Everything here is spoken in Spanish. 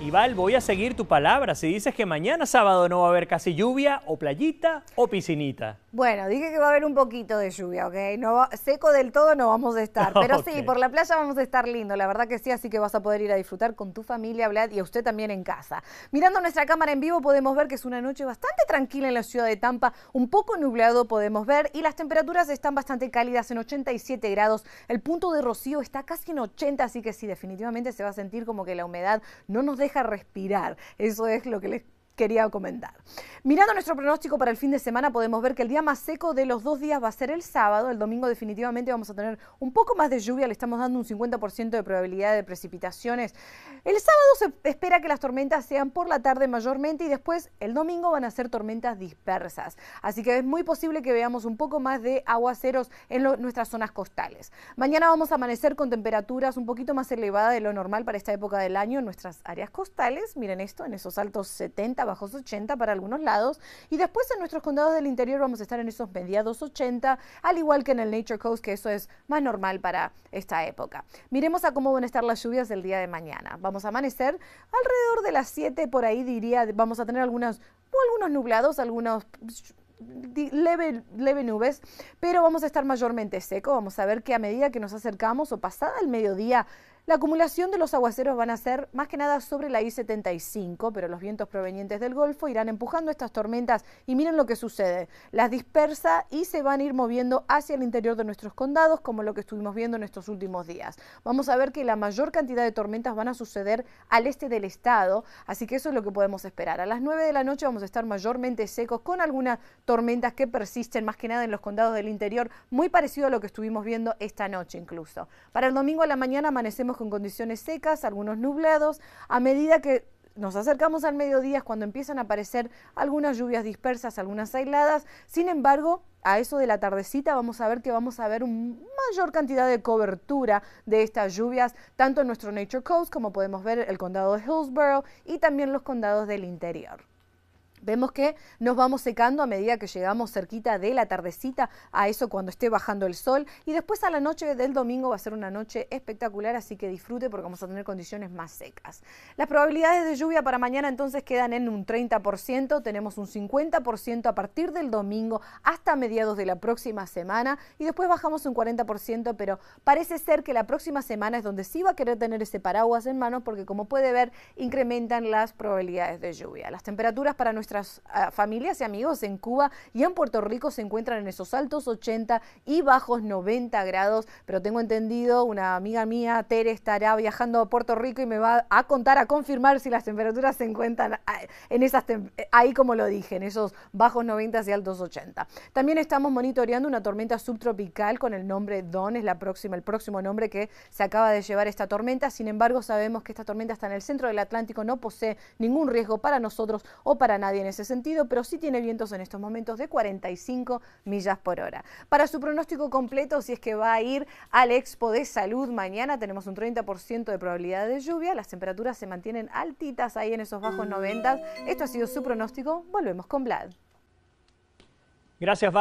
Ival, voy a seguir tu palabra. Si dices que mañana sábado no va a haber casi lluvia, o playita o piscinita. Bueno, dije que va a haber un poquito de lluvia, ¿ok? No seco del todo no vamos a estar, ah, pero sí, por la playa vamos a estar lindo, la verdad que sí, así que vas a poder ir a disfrutar con tu familia, Vlad, y a usted también en casa. Mirando nuestra cámara en vivo podemos ver que es una noche bastante tranquila en la ciudad de Tampa, un poco nublado podemos ver, y las temperaturas están bastante cálidas en 87 grados, el punto de rocío está casi en 80, así que sí, definitivamente se va a sentir como que la humedad no nos deja respirar, eso es lo que les quería comentar. Mirando nuestro pronóstico para el fin de semana, podemos ver que el día más seco de los dos días va a ser el sábado. El domingo definitivamente vamos a tener un poco más de lluvia, le estamos dando un 50% de probabilidad de precipitaciones. El sábado se espera que las tormentas sean por la tarde mayormente y después el domingo van a ser tormentas dispersas. Así que es muy posible que veamos un poco más de aguaceros en nuestras zonas costales. Mañana vamos a amanecer con temperaturas un poquito más elevadas de lo normal para esta época del año en nuestras áreas costales. Miren esto, en esos altos 70 bajos 80 para algunos lados. Y después en nuestros condados del interior vamos a estar en esos mediados 80, al igual que en el Nature Coast, que eso es más normal para esta época. Miremos a cómo van a estar las lluvias el día de mañana. Vamos a amanecer alrededor de las 7 por ahí, diría, vamos a tener algunos nublados, algunos leve, leve nubes, pero vamos a estar mayormente seco. Vamos a ver que a medida que nos acercamos o pasada el mediodía, la acumulación de los aguaceros van a ser más que nada sobre la I-75, pero los vientos provenientes del Golfo irán empujando estas tormentas y miren lo que sucede. Las dispersa y se van a ir moviendo hacia el interior de nuestros condados, como lo que estuvimos viendo en estos últimos días. Vamos a ver que la mayor cantidad de tormentas van a suceder al este del estado, así que eso es lo que podemos esperar. A las 9 de la noche vamos a estar mayormente secos con algunas tormentas que persisten más que nada en los condados del interior, muy parecido a lo que estuvimos viendo esta noche incluso. Para el domingo a la mañana amanecemos con condiciones secas, algunos nublados. A medida que nos acercamos al mediodía es cuando empiezan a aparecer algunas lluvias dispersas, algunas aisladas. Sin embargo, a eso de la tardecita vamos a ver que vamos a ver una mayor cantidad de cobertura de estas lluvias, tanto en nuestro Nature Coast como podemos ver el condado de Hillsborough y también los condados del interior. Vemos que nos vamos secando a medida que llegamos cerquita de la tardecita, a eso cuando esté bajando el sol. Y después a la noche del domingo va a ser una noche espectacular, así que disfrute porque vamos a tener condiciones más secas. Las probabilidades de lluvia para mañana entonces quedan en un 30%, tenemos un 50% a partir del domingo hasta mediados de la próxima semana y después bajamos un 40%, pero parece ser que la próxima semana es donde sí va a querer tener ese paraguas en mano porque como puede ver incrementan las probabilidades de lluvia. Las temperaturas para nuestra Ah, familias y amigos en Cuba y en Puerto Rico se encuentran en esos altos 80 y bajos 90 grados, pero tengo entendido, una amiga mía, Tere, estará viajando a Puerto Rico y me va a contar, a confirmar si las temperaturas se encuentran ah, en esas ahí como lo dije, en esos bajos 90 y altos 80. También estamos monitoreando una tormenta subtropical con el nombre Don, es la próxima, el próximo nombre que se acaba de llevar esta tormenta, sin embargo sabemos que esta tormenta está en el centro del Atlántico, no posee ningún riesgo para nosotros o para nadie en ese sentido, pero sí tiene vientos en estos momentos de 45 millas por hora. Para su pronóstico completo, si es que va a ir al Expo de Salud mañana, tenemos un 30% de probabilidad de lluvia, las temperaturas se mantienen altitas ahí en esos bajos 90. Esto ha sido su pronóstico, volvemos con Vlad. Gracias,